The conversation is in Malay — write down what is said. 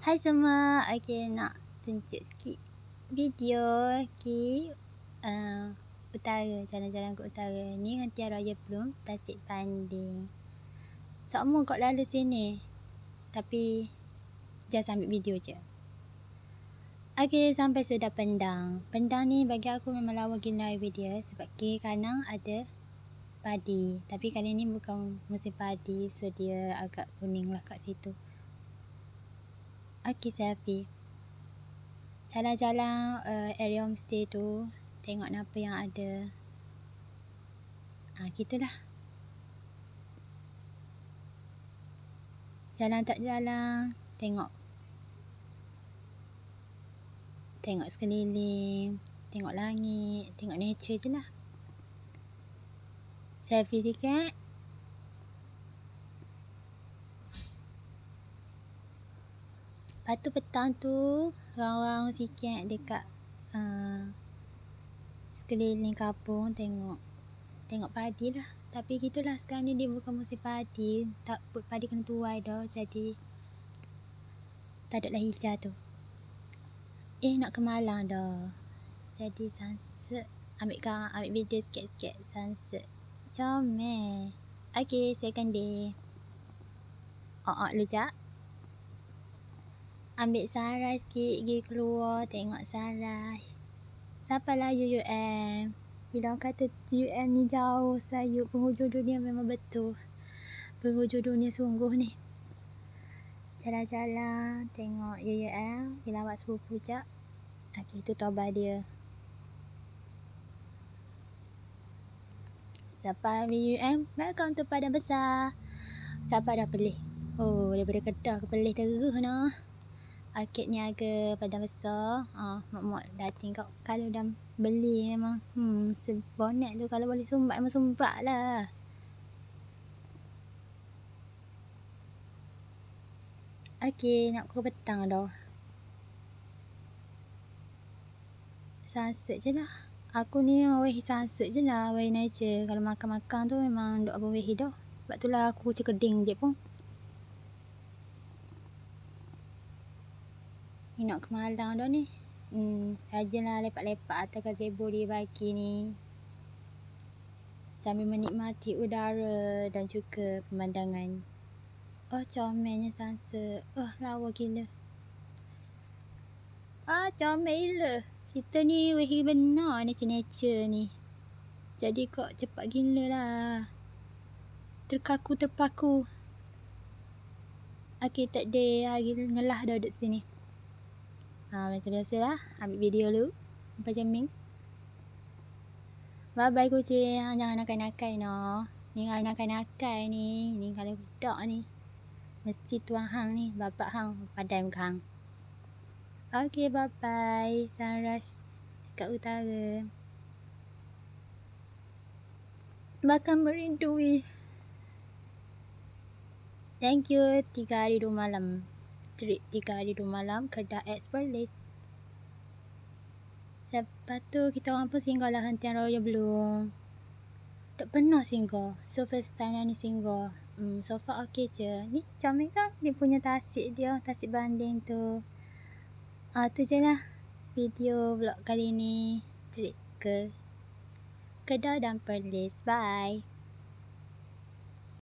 Hai semua, okay nak tunjuk sikit video ki okay. uh, eh, utara, jalan-jalan ke utara ni nanti raya belum tasik banding semua kot lalu sini tapi just ambil video je Okay, sampai sudah pendang pendang ni bagi aku memang lawa gila video sebab kiri kanan ada padi tapi kali ni bukan musim padi so dia agak kuning lah kat situ Okay selfie Jalan-jalan uh, eh, area homestay tu Tengok apa yang ada Ha gitulah Jalan tak jalan Tengok Tengok sekeliling Tengok langit Tengok nature je lah Selfie sikit Lepas tu petang tu Orang-orang sikit dekat uh, Sekeliling kampung tengok Tengok padi lah Tapi gitulah sekarang ni dia bukan musim padi Tak put padi kena tuai dah Jadi Tak ada lah hijau tu Eh nak ke Malang dah Jadi sunset Ambil kan, ambil video sikit-sikit sunset Comel eh. Okay second day Oh oh lu ambil Sarah sikit pergi keluar tengok Sarah siapa lah UUM bila orang kata UUM ni jauh sayup penghujung dunia memang betul penghujung dunia sungguh ni jalan-jalan tengok UUM bila awak sepupu jap ah, ok tu tobat dia Siapa UUM? Welcome tu pada Besar. Siapa dah pelih? Oh, daripada kedah ke pelih teruh nah. No arcade niaga padang besar. Ah, ha, mak mak dah tengok kalau dah beli memang hmm sebonet tu kalau boleh sumbat memang lah. Okey, nak ke petang dah. Sunset je lah. Aku ni memang weh sunset je lah. Weh nature. Kalau makan-makan tu memang duk apa weh dah. Sebab tu lah aku kucing je pun. nak ke Malang dah ni. Hmm, rajinlah lepak-lepak atas gazebo di baki ni. Sambil menikmati udara dan juga pemandangan. Oh, comelnya sansa. Oh, lawa gila. Ah, comel lah. Kita ni wehi benar nature-nature ni. Jadi kok cepat gila lah. Terkaku terpaku. Okay, takde lagi ngelah dah duduk sini ha, Macam biasa lah Ambil video dulu Lepas jemming Bye bye kucing ah, Jangan nakai-nakai no Ni kalau nakai-nakai ni Ni kalau budak ni Mesti tuan hang ni Bapak hang Padam ke hang Okay bye bye Sunrise Dekat utara Bakal merindui Thank you tiga hari dua malam trip 3 hari 2 malam kedai X Perlis. Lepas tu kita orang pun singgah lah Hantian Raya belum. Tak pernah singgah. So first time lah ni singgah. Hmm, so far okay je. Ni comel kan dia punya tasik dia. Tasik banding tu. Ah tu je lah. Video vlog kali ni. Trip ke Kedah dan Perlis. Bye.